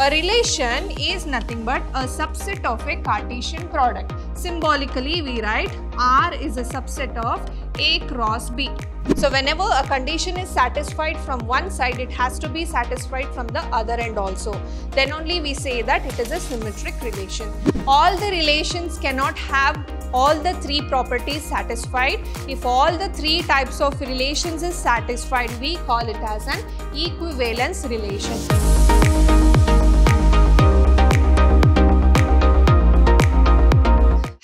A relation is nothing but a subset of a Cartesian product. Symbolically, we write R is a subset of A cross B. So whenever a condition is satisfied from one side, it has to be satisfied from the other end also. Then only we say that it is a symmetric relation. All the relations cannot have all the three properties satisfied. If all the three types of relations is satisfied, we call it as an equivalence relation.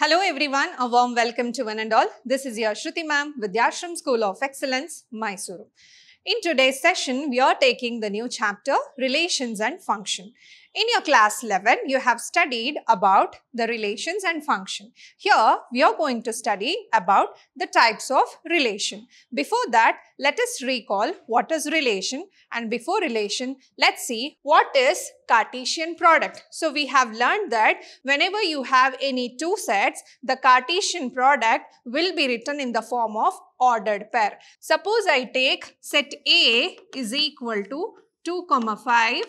Hello everyone, a warm welcome to one and all. This is your Shruti ma'am with the Ashram School of Excellence, Mysuru. In today's session, we are taking the new chapter, Relations and Function. In your class 11, you have studied about the relations and function. Here, we are going to study about the types of relation. Before that, let us recall what is relation and before relation, let's see what is Cartesian product. So, we have learned that whenever you have any two sets, the Cartesian product will be written in the form of ordered pair. Suppose I take set A is equal to 2, comma 5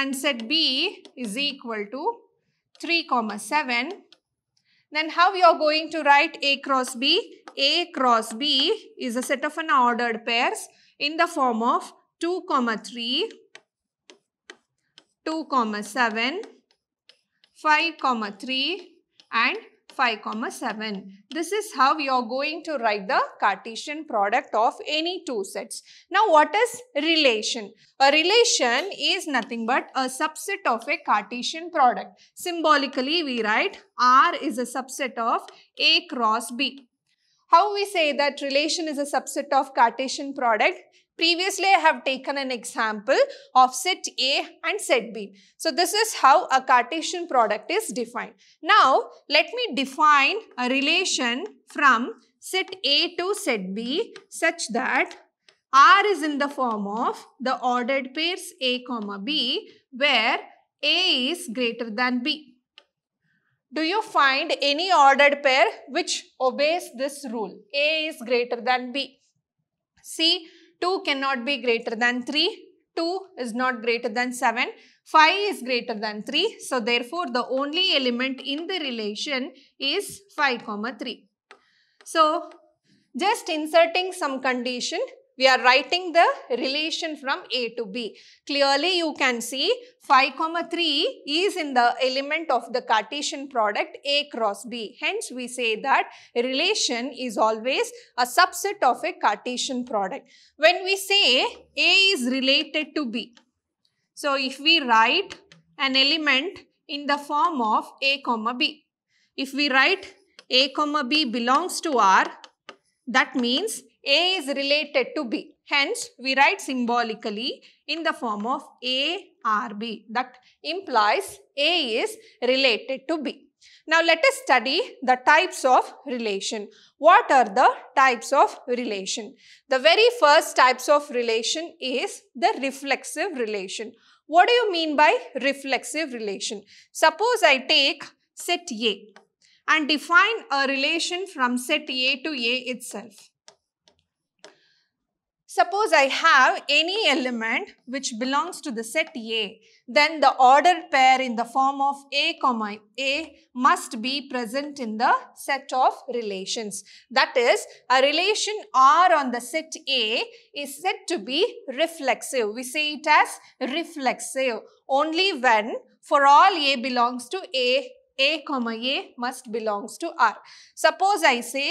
and set B is equal to 3 comma 7. Then how you are going to write A cross B? A cross B is a set of an ordered pairs in the form of 2 comma 3, 2 comma 7, 5 comma 3 and 5 comma 7. This is how you are going to write the Cartesian product of any two sets. Now what is relation? A relation is nothing but a subset of a Cartesian product. Symbolically we write R is a subset of A cross B how we say that relation is a subset of Cartesian product. Previously, I have taken an example of set A and set B. So, this is how a Cartesian product is defined. Now, let me define a relation from set A to set B such that R is in the form of the ordered pairs A, B where A is greater than B. Do you find any ordered pair which obeys this rule? A is greater than B. C, 2 cannot be greater than 3. 2 is not greater than 7. 5 is greater than 3. So, therefore, the only element in the relation is 5, comma 3. So, just inserting some condition we are writing the relation from A to B. Clearly, you can see 5 comma 3 is in the element of the Cartesian product A cross B. Hence, we say that relation is always a subset of a Cartesian product. When we say A is related to B, so if we write an element in the form of A comma B, if we write A comma B belongs to R, that means a is related to B. Hence, we write symbolically in the form of A R B. That implies A is related to B. Now, let us study the types of relation. What are the types of relation? The very first types of relation is the reflexive relation. What do you mean by reflexive relation? Suppose I take set A and define a relation from set A to A itself Suppose I have any element which belongs to the set A, then the ordered pair in the form of A, comma A must be present in the set of relations. That is, a relation R on the set A is said to be reflexive. We say it as reflexive only when for all A belongs to A a comma a must belongs to r suppose i say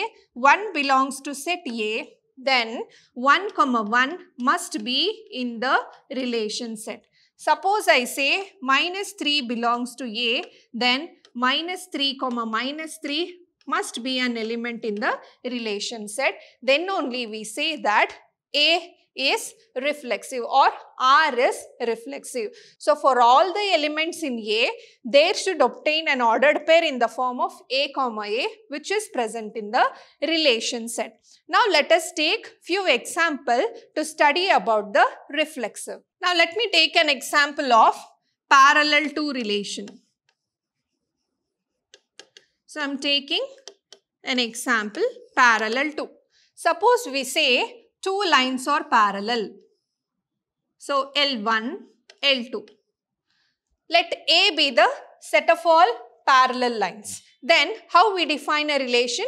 1 belongs to set a then 1 comma 1 must be in the relation set. Suppose I say minus 3 belongs to A, then minus 3 comma minus 3 must be an element in the relation set. Then only we say that A is reflexive or R is reflexive. So for all the elements in A, there should obtain an ordered pair in the form of A comma A which is present in the relation set. Now let us take few example to study about the reflexive. Now let me take an example of parallel to relation. So I'm taking an example parallel to. Suppose we say two lines are parallel. So L1, L2. Let A be the set of all parallel lines. Then how we define a relation?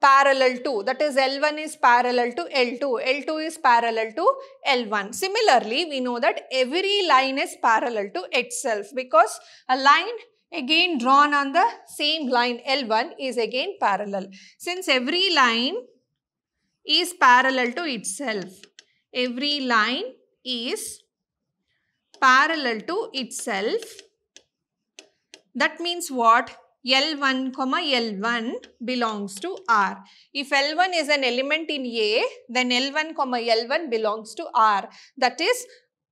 Parallel to that is L1 is parallel to L2, L2 is parallel to L1. Similarly, we know that every line is parallel to itself because a line again drawn on the same line L1 is again parallel. Since every line is parallel to itself. Every line is parallel to itself. That means what? L1, comma L1 belongs to R. If L1 is an element in A, then L1, comma L1 belongs to R. That is,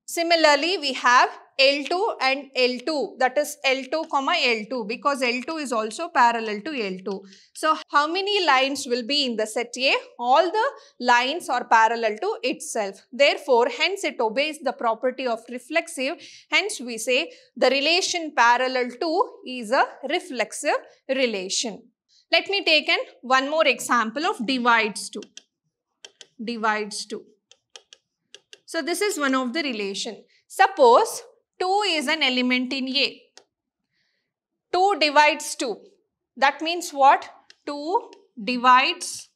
similarly, we have L2 and L2 that is L2 comma L2 because L2 is also parallel to L2. So how many lines will be in the set A? All the lines are parallel to itself. Therefore hence it obeys the property of reflexive. Hence we say the relation parallel to is a reflexive relation. Let me take an one more example of divides to. Divides to. So this is one of the relation. Suppose 2 is an element in A. 2 divides 2. That means what? 2 divides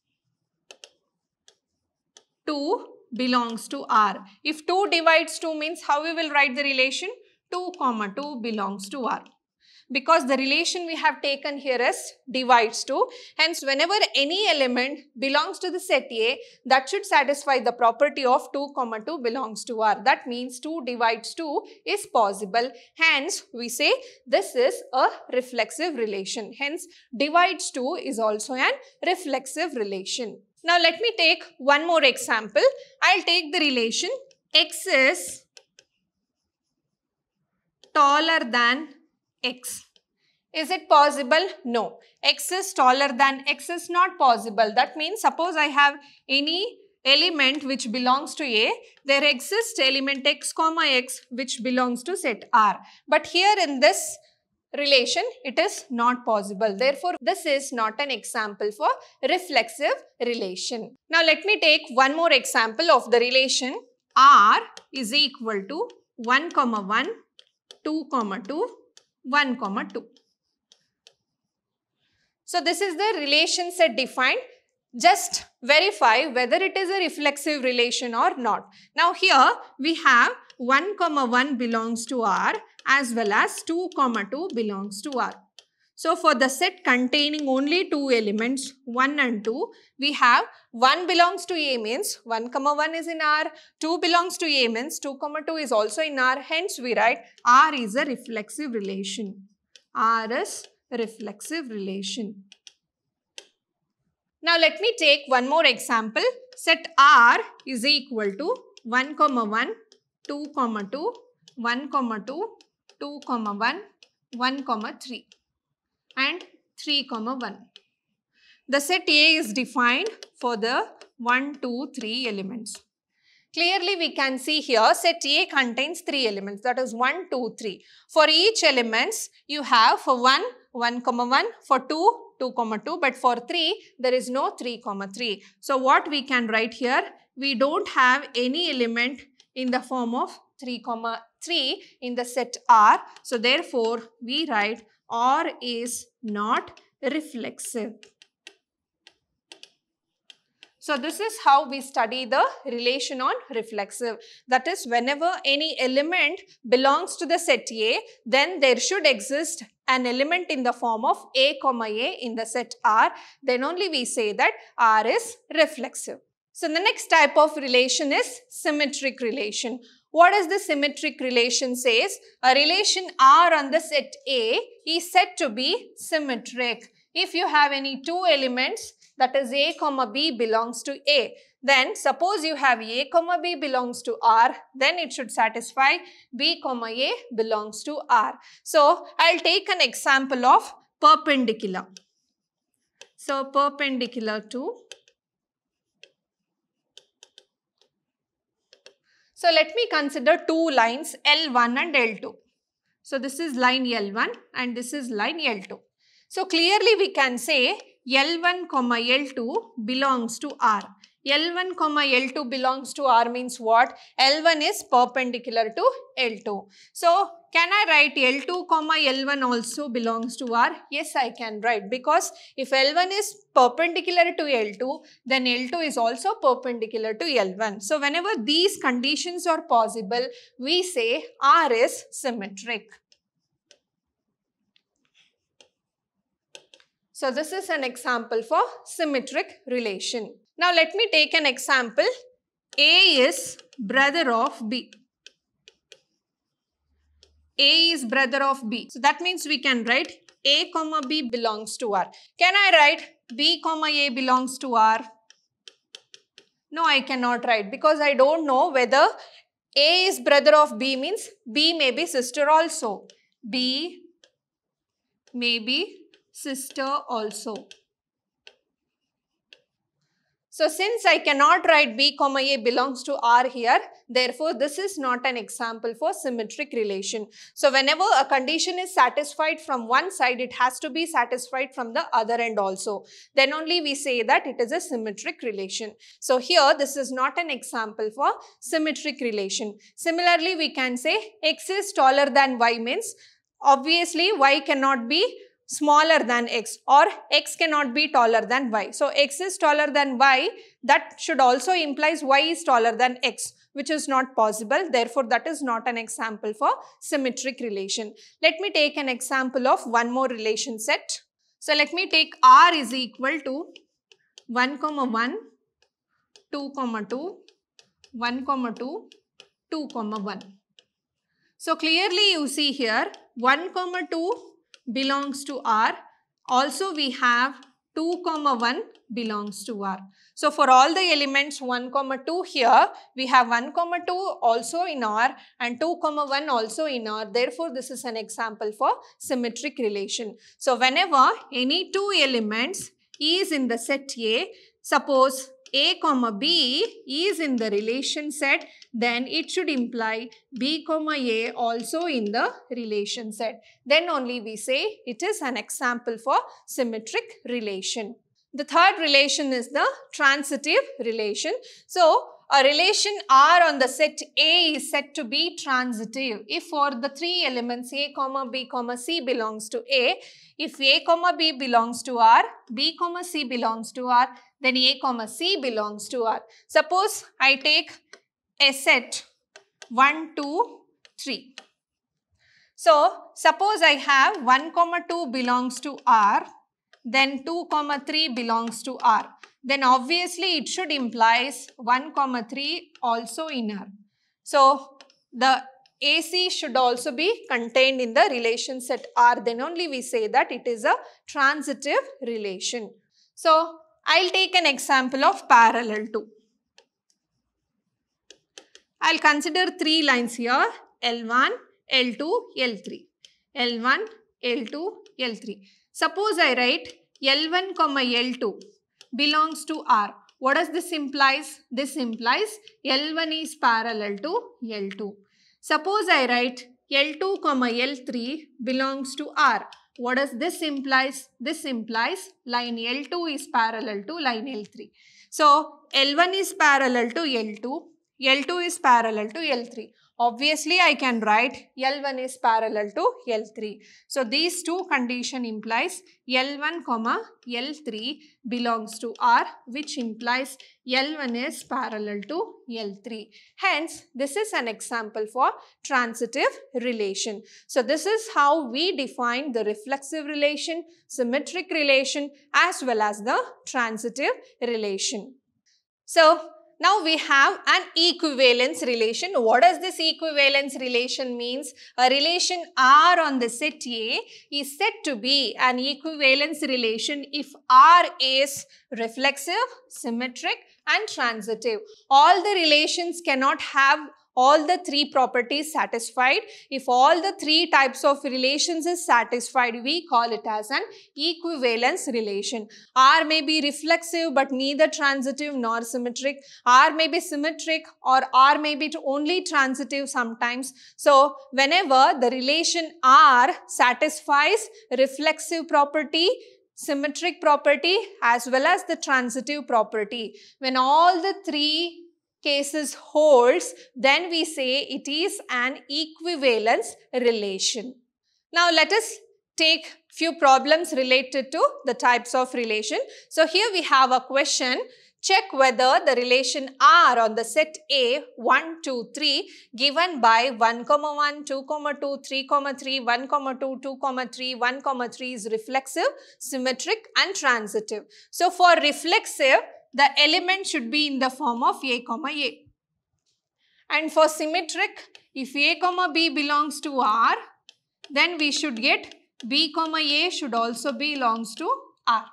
2 belongs to R. If 2 divides 2 means how we will write the relation? 2 comma 2 belongs to R because the relation we have taken here is divides to. Hence, whenever any element belongs to the set A, that should satisfy the property of 2 comma 2 belongs to R. That means 2 divides 2 is possible. Hence, we say this is a reflexive relation. Hence, divides 2 is also an reflexive relation. Now, let me take one more example. I'll take the relation x is taller than x. Is it possible? No. x is taller than x is not possible. That means suppose I have any element which belongs to A, there exists element x comma x which belongs to set R. But here in this relation, it is not possible. Therefore, this is not an example for reflexive relation. Now, let me take one more example of the relation R is equal to 1 comma 1, 2 comma 2, 1 comma 2. So this is the relation set defined. Just verify whether it is a reflexive relation or not. Now here we have 1 comma 1 belongs to R as well as 2 comma 2 belongs to R. So for the set containing only two elements 1 and 2, we have 1 belongs to A means 1 comma 1 is in R, 2 belongs to A means 2 comma 2 is also in R. Hence we write R is a reflexive relation. R is reflexive relation. Now let me take one more example. Set R is equal to 1 comma 1, 2 comma 2, 1 comma 2, 2 comma 1, 1 comma 3 and 3 comma 1. The set A is defined for the 1, 2, 3 elements. Clearly we can see here set A contains 3 elements that is 1, 2, 3. For each elements you have for 1, 1 comma 1, for 2, 2 comma 2 but for 3 there is no 3 comma 3. So what we can write here we don't have any element in the form of 3 comma 3 in the set R. So therefore we write or is not reflexive. So this is how we study the relation on reflexive. That is whenever any element belongs to the set A, then there should exist an element in the form of A, comma A in the set R. Then only we say that R is reflexive. So the next type of relation is symmetric relation. What does the symmetric relation says? A relation R on the set A is said to be symmetric. If you have any two elements, that is A comma B belongs to A. Then suppose you have A comma B belongs to R, then it should satisfy B comma A belongs to R. So I'll take an example of perpendicular. So perpendicular to So let me consider two lines L1 and L2. So this is line L1 and this is line L2. So clearly we can say L1, comma L2 belongs to R. L1, comma L2 belongs to R means what? L1 is perpendicular to L2. So can I write L2 comma L1 also belongs to R? Yes, I can write because if L1 is perpendicular to L2, then L2 is also perpendicular to L1. So whenever these conditions are possible, we say R is symmetric. So this is an example for symmetric relation. Now let me take an example. A is brother of B. A is brother of B. So that means we can write A comma B belongs to R. Can I write B comma A belongs to R? No, I cannot write because I don't know whether A is brother of B means B may be sister also. B may be sister also. So since I cannot write B comma A belongs to R here, therefore this is not an example for symmetric relation. So whenever a condition is satisfied from one side, it has to be satisfied from the other end also. Then only we say that it is a symmetric relation. So here this is not an example for symmetric relation. Similarly, we can say X is taller than Y means obviously Y cannot be smaller than x or x cannot be taller than y. So, x is taller than y that should also implies y is taller than x which is not possible. Therefore, that is not an example for symmetric relation. Let me take an example of one more relation set. So, let me take r is equal to 1 comma 1, 2 comma 2, 1 comma 2, 2 comma 1. So, clearly you see here 1 comma 2 belongs to R. Also we have 2 comma 1 belongs to R. So for all the elements 1 comma 2 here, we have 1 comma 2 also in R and 2 comma 1 also in R. Therefore, this is an example for symmetric relation. So whenever any two elements E is in the set A, suppose a comma B is in the relation set, then it should imply B comma A also in the relation set. Then only we say it is an example for symmetric relation. The third relation is the transitive relation. So, a relation R on the set A is said to be transitive if for the three elements A, comma B, comma C belongs to A, if A, comma B belongs to R, B, comma C belongs to R, then A comma C belongs to R. Suppose I take a set 1, 2, 3. So, suppose I have 1 comma 2 belongs to R, then 2 comma 3 belongs to R. Then obviously it should implies 1 comma 3 also in R. So, the AC should also be contained in the relation set R. Then only we say that it is a transitive relation. So, I'll take an example of parallel to. I'll consider three lines here, L1, L2, L3. L1, L2, L3. Suppose I write L1, comma L2 belongs to R. What does this implies? This implies L1 is parallel to L2. Suppose I write L2, comma L3 belongs to R. What does this implies? This implies line L2 is parallel to line L3. So L1 is parallel to L2, L2 is parallel to L3. Obviously, I can write L1 is parallel to L3. So, these two condition implies L1, comma L3 belongs to R which implies L1 is parallel to L3. Hence, this is an example for transitive relation. So, this is how we define the reflexive relation, symmetric relation as well as the transitive relation. So, now we have an equivalence relation. What does this equivalence relation means? A relation R on the set A is said to be an equivalence relation if R is reflexive, symmetric and transitive. All the relations cannot have all the three properties satisfied. If all the three types of relations is satisfied, we call it as an equivalence relation. R may be reflexive but neither transitive nor symmetric. R may be symmetric or R may be only transitive sometimes. So, whenever the relation R satisfies reflexive property, symmetric property as well as the transitive property. When all the three cases holds, then we say it is an equivalence relation. Now let us take few problems related to the types of relation. So here we have a question. Check whether the relation R on the set A 1, 2, 3 given by 1, 1, 2, 2, 3, 3, 1, 2, 2, 3, 1, 3 is reflexive, symmetric and transitive. So for reflexive, the element should be in the form of a comma a. And for symmetric, if a comma b belongs to R, then we should get b comma a should also belongs to R.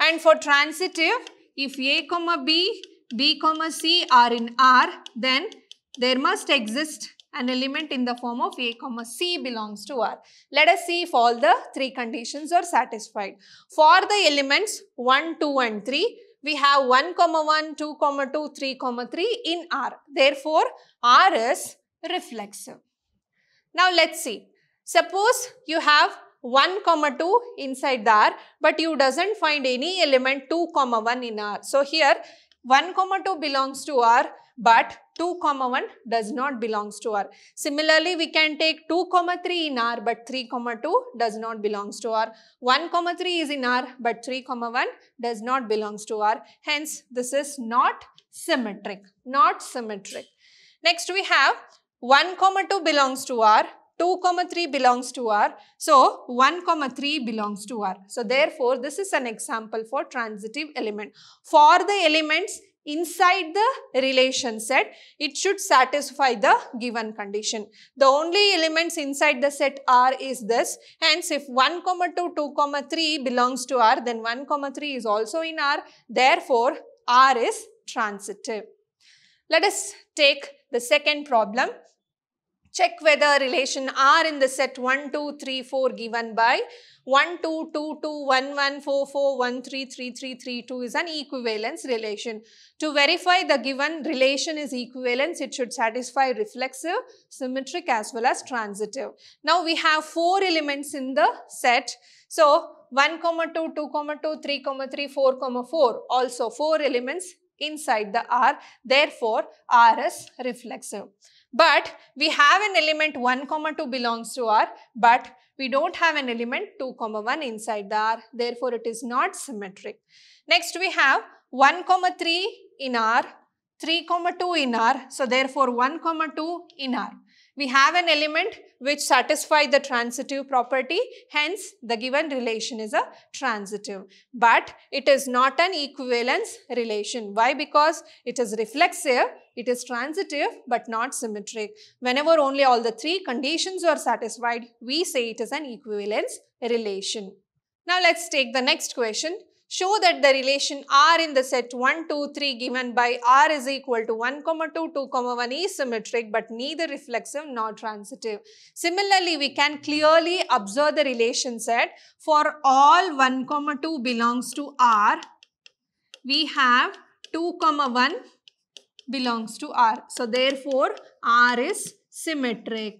And for transitive, if a comma b, b comma c are in R, then there must exist an element in the form of a comma c belongs to R. Let us see if all the three conditions are satisfied. For the elements 1, 2 and 3, we have 1 comma 1, 2 comma 2, 3 comma 3 in R. Therefore, R is reflexive. Now let's see. Suppose you have 1 comma 2 inside the R but you doesn't find any element 2 comma 1 in R. So here 1 comma 2 belongs to R but 2 comma 1 does not belongs to R. Similarly, we can take 2 comma 3 in R, but 3 comma 2 does not belongs to R. 1 comma 3 is in R, but 3 comma 1 does not belongs to R. Hence, this is not symmetric, not symmetric. Next, we have 1 comma 2 belongs to R, 2 comma 3 belongs to R. So, 1 comma 3 belongs to R. So, therefore, this is an example for transitive element. For the elements inside the relation set, it should satisfy the given condition. The only elements inside the set R is this. Hence, if 1, comma 2, 2, comma 3 belongs to R, then 1, comma 3 is also in R. Therefore, R is transitive. Let us take the second problem. Check whether relation R in the set 1, 2, 3, 4 given by 1, 2, 2, 2, 1, 1, 4, 4, 1, 3, 3, 3, 3, 2 is an equivalence relation. To verify the given relation is equivalence, it should satisfy reflexive, symmetric as well as transitive. Now we have four elements in the set. So 1, comma 2, 2, comma 2, 3, comma 3, 4, comma 4. Also four elements inside the R. Therefore, R is reflexive. But we have an element 1 comma 2 belongs to R, but we don't have an element 2 comma 1 inside the R. Therefore, it is not symmetric. Next, we have 1 comma 3 in R, 3 comma 2 in R. So, therefore, 1 comma 2 in R. We have an element which satisfies the transitive property, hence the given relation is a transitive. But it is not an equivalence relation. Why? Because it is reflexive, it is transitive but not symmetric. Whenever only all the three conditions are satisfied, we say it is an equivalence relation. Now let's take the next question show that the relation R in the set 1, 2, 3 given by R is equal to 1, 2, 2, 1 is symmetric but neither reflexive nor transitive. Similarly, we can clearly observe the relation set for all 1, 2 belongs to R. We have 2, 1 belongs to R. So, therefore, R is symmetric.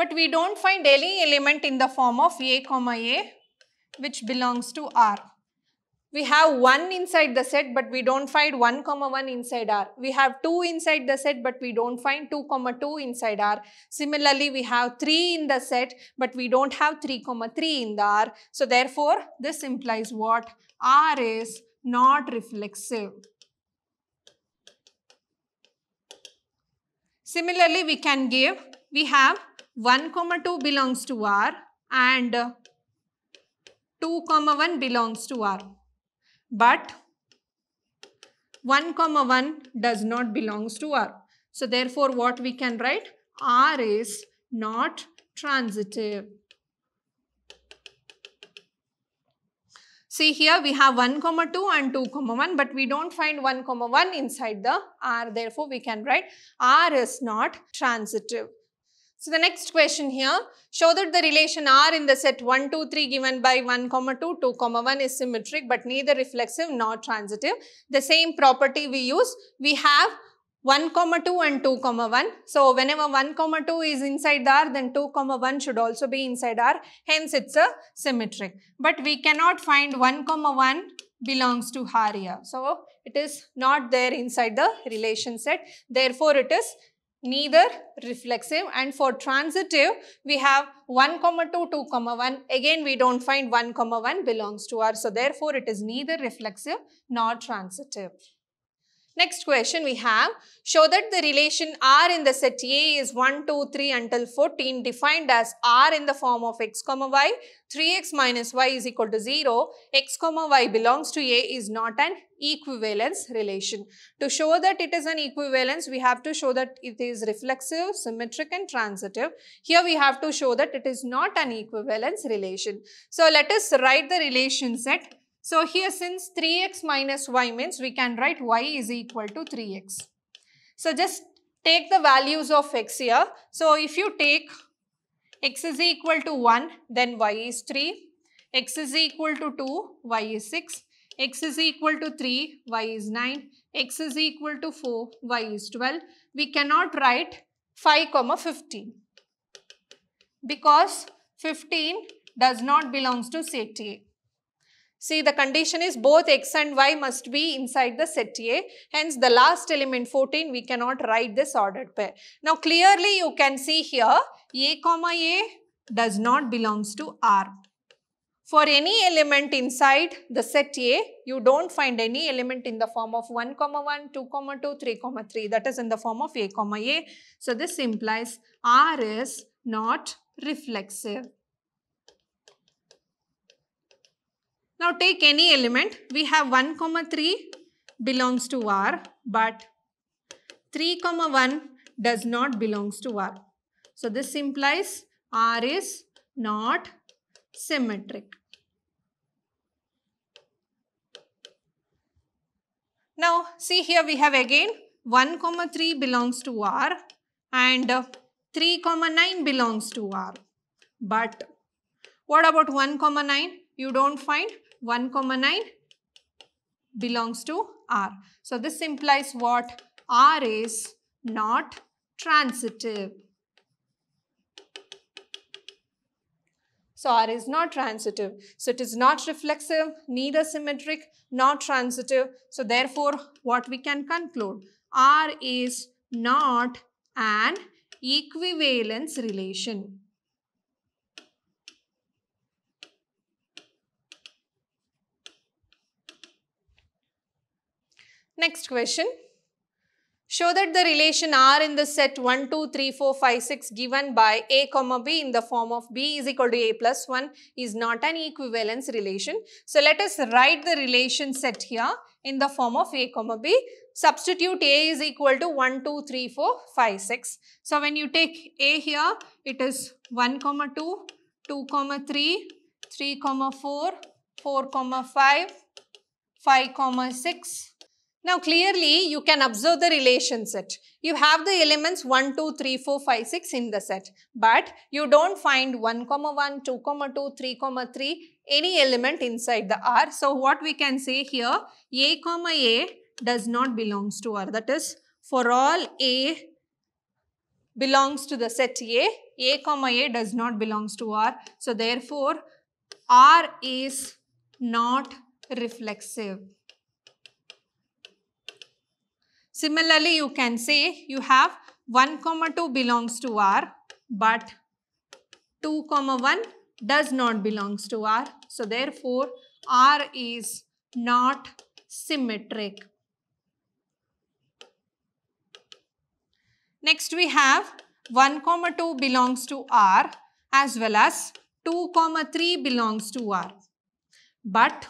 But we don't find any element in the form of A comma A which belongs to R. We have 1 inside the set but we don't find 1 comma 1 inside R. We have 2 inside the set but we don't find 2 comma 2 inside R. Similarly, we have 3 in the set but we don't have 3 comma 3 in the R. So therefore, this implies what? R is not reflexive. Similarly, we can give, we have 1 comma 2 belongs to R and 2 comma 1 belongs to R. But 1 comma 1 does not belongs to R. So therefore what we can write? R is not transitive. See here we have 1 comma 2 and 2 comma 1 but we don't find 1 comma 1 inside the R. Therefore we can write R is not transitive. So the next question here, show that the relation R in the set 1, 2, 3 given by 1, comma 2, 2, comma 1 is symmetric but neither reflexive nor transitive. The same property we use, we have 1 comma 2 and 2 comma 1. So whenever 1 comma 2 is inside R then 2 comma 1 should also be inside R. Hence it's a symmetric. But we cannot find 1 comma 1 belongs to Haria. So it is not there inside the relation set. Therefore it is neither reflexive and for transitive we have 1 comma 2 2 comma 1 again we don't find 1 comma 1 belongs to r so therefore it is neither reflexive nor transitive Next question we have, show that the relation R in the set A is 1, 2, 3 until 14 defined as R in the form of x, comma y, 3x minus y is equal to 0, x, comma y belongs to A is not an equivalence relation. To show that it is an equivalence, we have to show that it is reflexive, symmetric and transitive. Here we have to show that it is not an equivalence relation. So let us write the relation set so here since 3x minus y means we can write y is equal to 3x. So just take the values of x here. So if you take x is equal to 1 then y is 3, x is equal to 2, y is 6, x is equal to 3, y is 9, x is equal to 4, y is 12. We cannot write 5 comma 15 because 15 does not belongs to set A. See, the condition is both x and y must be inside the set A. Hence, the last element 14, we cannot write this ordered pair. Now, clearly you can see here, A comma A does not belongs to R. For any element inside the set A, you don't find any element in the form of 1 comma 1, 2 comma 2, 3 comma 3. That is in the form of A comma A. So, this implies R is not reflexive. Now take any element. We have 1 comma 3 belongs to R but 3 comma 1 does not belongs to R. So this implies R is not symmetric. Now see here we have again 1 comma 3 belongs to R and 3 comma 9 belongs to R. But what about 1 comma 9? You don't find 1 comma 9 belongs to R. So this implies what? R is not transitive. So R is not transitive. So it is not reflexive, neither symmetric, nor transitive. So therefore, what we can conclude? R is not an equivalence relation. Next question. Show that the relation R in the set 1, 2, 3, 4, 5, 6 given by A comma B in the form of B is equal to A plus 1 is not an equivalence relation. So let us write the relation set here in the form of A comma B. Substitute A is equal to 1, 2, 3, 4, 5, 6. So when you take A here, it is 1 comma 2, 2 comma 3, 3 comma 4, 4 comma 5, 5 comma 6, now clearly you can observe the relation set. You have the elements 1, 2, 3, 4, 5, 6 in the set. But you don't find 1, comma 1, 2, comma 2, 3, comma 3, any element inside the R. So what we can say here, A, comma A does not belongs to R. That is for all A belongs to the set A, A comma A does not belongs to R. So therefore R is not reflexive. Similarly, you can say you have 1 comma 2 belongs to R but 2 comma 1 does not belongs to R. So therefore, R is not symmetric. Next we have 1 comma 2 belongs to R as well as 2 comma 3 belongs to R. But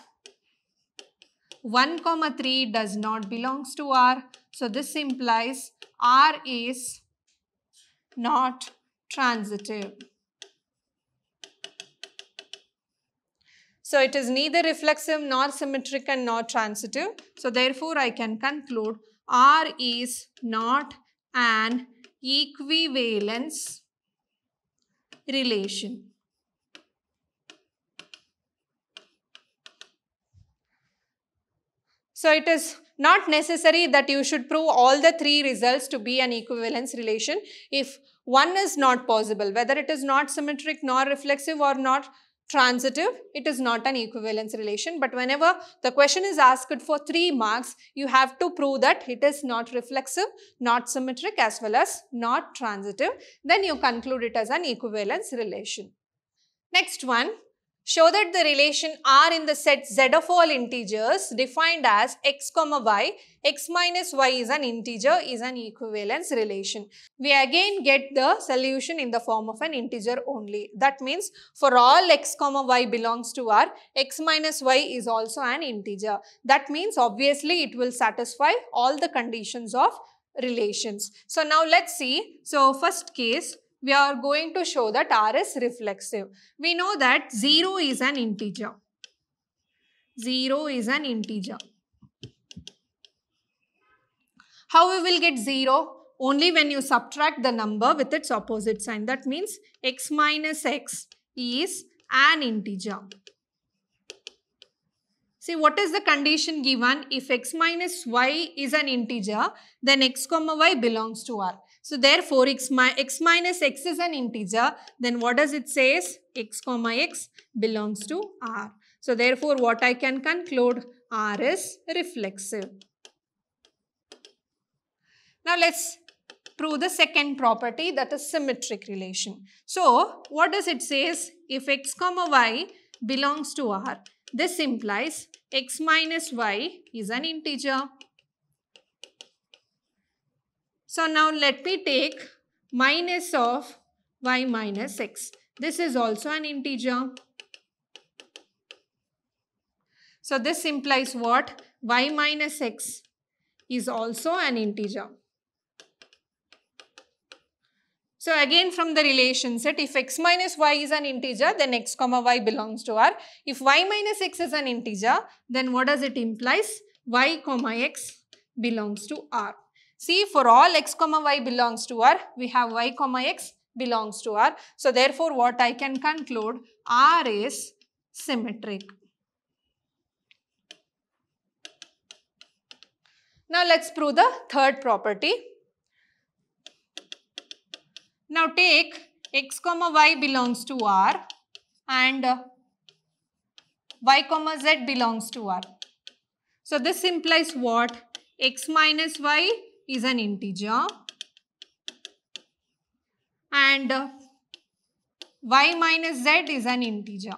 1 comma 3 does not belongs to R. So this implies R is not transitive. So it is neither reflexive nor symmetric and nor transitive. So therefore I can conclude R is not an equivalence relation. So it is not necessary that you should prove all the three results to be an equivalence relation if one is not possible, whether it is not symmetric nor reflexive or not transitive, it is not an equivalence relation. But whenever the question is asked for three marks, you have to prove that it is not reflexive, not symmetric as well as not transitive. Then you conclude it as an equivalence relation. Next one, Show that the relation R in the set Z of all integers defined as x comma y, x minus y is an integer is an equivalence relation. We again get the solution in the form of an integer only. That means for all x comma y belongs to R, x minus y is also an integer. That means obviously it will satisfy all the conditions of relations. So now let's see. So first case, we are going to show that R is reflexive. We know that 0 is an integer. 0 is an integer. How we will get 0? Only when you subtract the number with its opposite sign. That means x minus x is an integer. See what is the condition given? If x minus y is an integer, then x comma y belongs to R. So therefore, x, mi x minus x is an integer. Then what does it says? x comma x belongs to R. So therefore, what I can conclude? R is reflexive. Now let's prove the second property that is symmetric relation. So what does it says? If x comma y belongs to R, this implies x minus y is an integer. So now let me take minus of y minus x. This is also an integer. So this implies what? y minus x is also an integer. So again from the relation set, if x minus y is an integer, then x comma y belongs to R. If y minus x is an integer, then what does it implies? y comma x belongs to R. See, for all x comma y belongs to R, we have y comma x belongs to R. So, therefore, what I can conclude, R is symmetric. Now, let's prove the third property. Now, take x comma y belongs to R and y comma z belongs to R. So, this implies what? x minus y is an integer and uh, y minus z is an integer.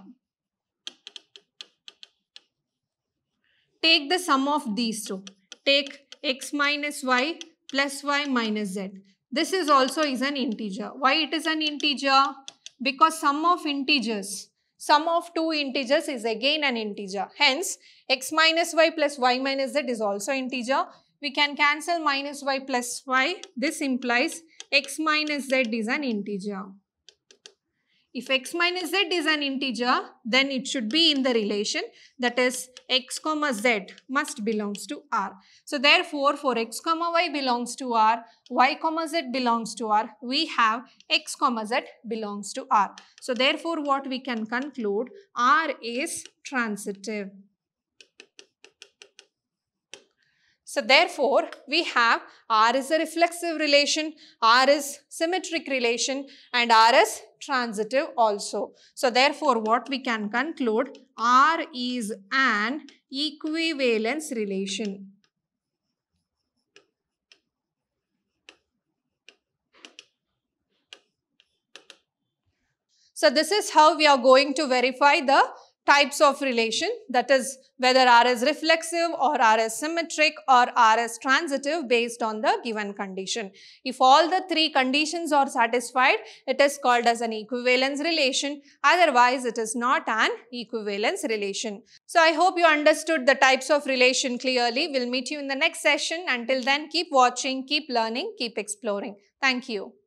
Take the sum of these two. Take x minus y plus y minus z. This is also is an integer. Why it is an integer? Because sum of integers, sum of two integers is again an integer. Hence, x minus y plus y minus z is also integer we can cancel minus y plus y. This implies x minus z is an integer. If x minus z is an integer, then it should be in the relation that is x comma z must belongs to R. So therefore, for x comma y belongs to R, y comma z belongs to R, we have x comma z belongs to R. So therefore, what we can conclude, R is transitive. So therefore, we have R is a reflexive relation, R is symmetric relation and R is transitive also. So therefore, what we can conclude, R is an equivalence relation. So this is how we are going to verify the types of relation that is whether R is reflexive or R is symmetric or R is transitive based on the given condition. If all the three conditions are satisfied, it is called as an equivalence relation. Otherwise, it is not an equivalence relation. So, I hope you understood the types of relation clearly. We'll meet you in the next session. Until then, keep watching, keep learning, keep exploring. Thank you.